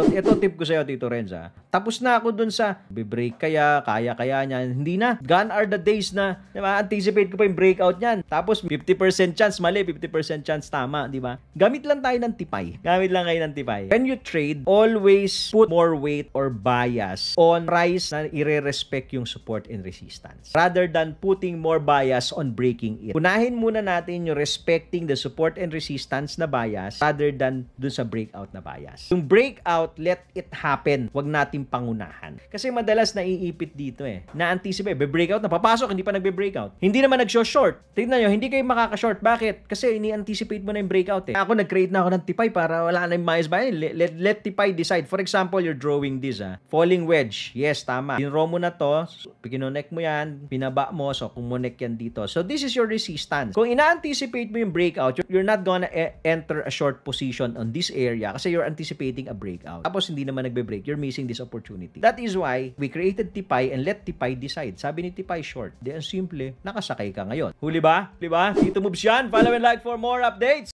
ಬರುತ್ತದೆ ito tip ko sa'yo, Tito Renza. Ah. Tapos na ako dun sa, be-break kaya, kaya-kaya niya. Hindi na. Gone are the days na, di ba? Anticipate ko pa yung breakout niyan. Tapos, 50% chance mali, 50% chance tama, di ba? Gamit lang tayo ng tipay. Gamit lang kayo ng tipay. When you trade, always put more weight or bias on price na ire-respect yung support and resistance. Rather than putting more bias on breaking it. Kunahin muna natin yung respecting the support and resistance na bias rather than dun sa breakout na bias. Yung breakout, let it happen. Huwag natin pangunahan. Kasi madalas naiipit dito eh. Na-anticipate, be-breakout na, papasok, hindi pa nagbe-breakout. Hindi naman nagsho-short. Tignan nyo, hindi kayo makaka-short. Bakit? Kasi ini-anticipate mo na yung breakout eh. Ako, nag-create na ako ng tipay para wala na yung bias by. Let, let, let tipay decide. For example, you're drawing this ah. Falling wedge. Yes, tama. Dinraw mo na to, kinonek mo yan, pinaba mo, so kumonek yan dito. So this is your resistance. Kung ina-anticipate mo yung breakout, you're not gonna e- enter a short position on this area kasi you're anticipating a breakout tapos hindi naman nagbe-break, you're missing this opportunity. That is why we created Tipay and let Tipay decide. Sabi ni Tipay, short. Di ang simple, nakasakay ka ngayon. Huli ba? Di ba? Dito moves yan. Follow and like for more updates.